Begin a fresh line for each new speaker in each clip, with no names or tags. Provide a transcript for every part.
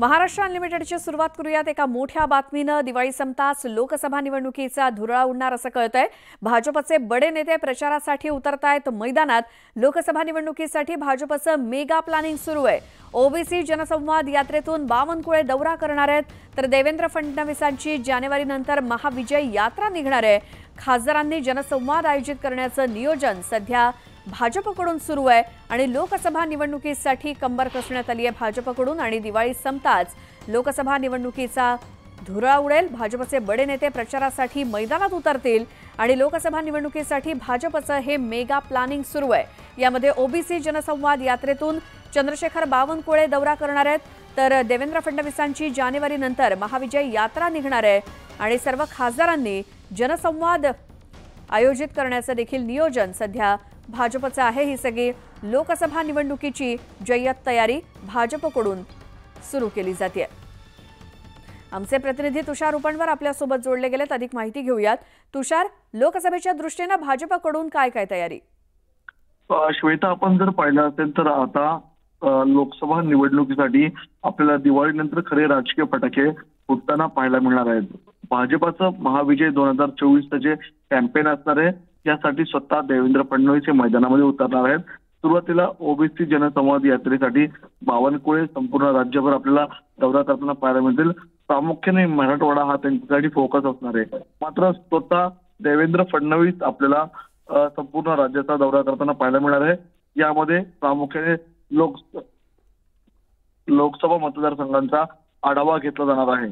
महाराष्ट्र अनलिमिटेडची सुरुवात करूयात एका मोठ्या बातमीनं दिवाळी संपताच लोकसभा निवडणुकीचा धुरळा उडणार असं कळतंय भाजपचे बडे नेते प्रचारासाठी उतरतायत मैदानात लोकसभा निवडणुकीसाठी भाजपचं मेगा प्लॅनिंग सुरू आहे ओबीसी जनसंवाद यात्रेतून बावनकुळे दौरा करणार आहेत तर देवेंद्र फडणवीसांची जानेवारीनंतर महाविजय यात्रा निघणार आहे खासदारांनी जनसंवाद आयोजित करण्याचं नियोजन सध्या भाजपकडून सुरू आहे आणि लोकसभा निवडणुकीसाठी कंबर कसण्यात आली आहे भाजपकडून आणि दिवाळी संपताच लोकसभा निवडणुकीचा धुरा उडेल भाजपचे बडे नेते प्रचारासाठी मैदानात उतरतील आणि लोकसभा निवडणुकीसाठी भाजपचं हे मेगा प्लॅनिंग सुरू आहे यामध्ये ओबीसी जनसंवाद यात्रेतून चंद्रशेखर बावनकुळे दौरा करणार आहेत तर देवेंद्र फडणवीसांची जानेवारीनंतर महाविजय यात्रा निघणार आहे आणि सर्व खासदारांनी जनसंवाद आयोजित करण्याचं देखील नियोजन सध्या भाजपचं आहे ही सगळी लोकसभा निवडणुकीची जय्यत तयारी भाजपकडून सुरू केली जाते आमचे प्रतिनिधी तुषार उपणवर आपल्यासोबत जोडले गेलेत अधिक माहिती घेऊयात तुषार लोकसभेच्या दृष्टीनं भाजपकडून काय काय तयारी
श्वेता आपण जर पाहिलं असेल तर आता लोकसभा निवडणुकीसाठी आपल्याला दिवाळीनंतर खरे राजकीय फटाके फुटताना पाहायला मिळणार आहेत भाजपाचं महाविजय दोन हजार चोवीसचं जे कॅम्पेन असणार आहे यासाठी स्वतः देवेंद्र फडणवीस हे मैदानामध्ये उतरणार आहेत सुरुवातीला ओबीसी जनसंवाद यात्रेसाठी बावनकुळे संपूर्ण राज्यभर आपल्याला दौरा करताना पाहायला मिळतील प्रामुख्याने मराठवाडा हा त्यांच्यासाठी फोकस असणार आहे मात्र स्वतः देवेंद्र फडणवीस आपल्याला संपूर्ण राज्याचा दौरा करताना पाहायला मिळणार आहे यामध्ये प्रामुख्याने लोक लोकसभा मतदारसंघांचा आढावा घेतला जाणार आहे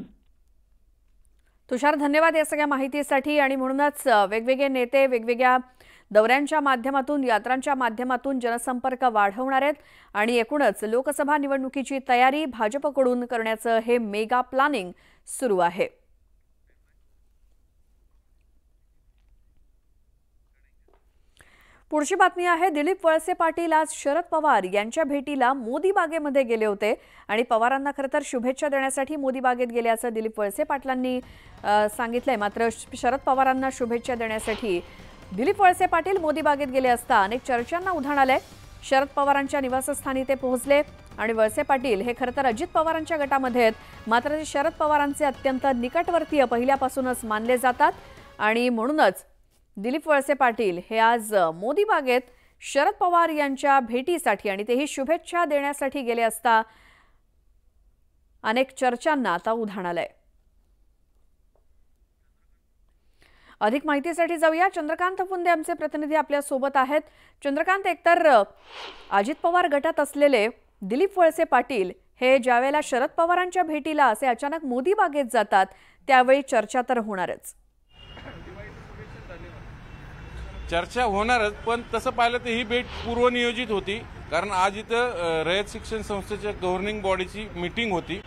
तुषार धन्यवाद या सगळ्या माहितीसाठी आणि म्हणूनच वेगवेगळे नेते वेगवेगळ्या दौऱ्यांच्या माध्यमातून यात्रांच्या माध्यमातून जनसंपर्क वाढवणार आहेत आणि एकूणच लोकसभा निवडणुकीची तयारी भाजपकडून करण्याचं हे मेगा प्लॅनिंग सुरू आहे पुढची बातमी आहे दिलीप वळसे पाटील आज शरद पवार यांच्या भेटीला मोदी बागेमध्ये गेले होते आणि पवारांना खरं तर शुभेच्छा देण्यासाठी मोदी बागेत असं दिलीप वळसे पाटलांनी सांगितलंय मात्र शरद पवारांना शुभेच्छा देण्यासाठी दिलीप वळसे पाटील मोदी बागेत गेले असता अनेक चर्चांना उधाण आलंय शरद पवारांच्या निवासस्थानी ते पोहोचले आणि वळसे पाटील हे खरं तर अजित पवारांच्या गटामध्ये आहेत मात्र ते शरद पवारांचे अत्यंत निकटवर्तीय पहिल्यापासूनच मानले जातात आणि म्हणूनच दिलीप वळसे पाटील हे आज मोदी बागेत शरद पवार यांच्या भेटीसाठी आणि तेही शुभेच्छा देण्यासाठी गेले असता अनेक चर्चांना आता उधाण आलंय अधिक माहितीसाठी जाऊया चंद्रकांत फुंदे आमचे प्रतिनिधी आपल्या सोबत आहेत चंद्रकांत एकतर अजित पवार गटात असलेले दिलीप वळसे पाटील हे ज्यावेळेला शरद पवारांच्या भेटीला असे अचानक मोदी बागेत जातात त्यावेळी चर्चा तर होणारच
चर्चा होणारच पण तसं पाहिलं तर ही भेट पूर्वनियोजित होती कारण आज इथं रयत शिक्षण संस्थेच्या गव्हर्निंग बॉडीची मीटिंग होती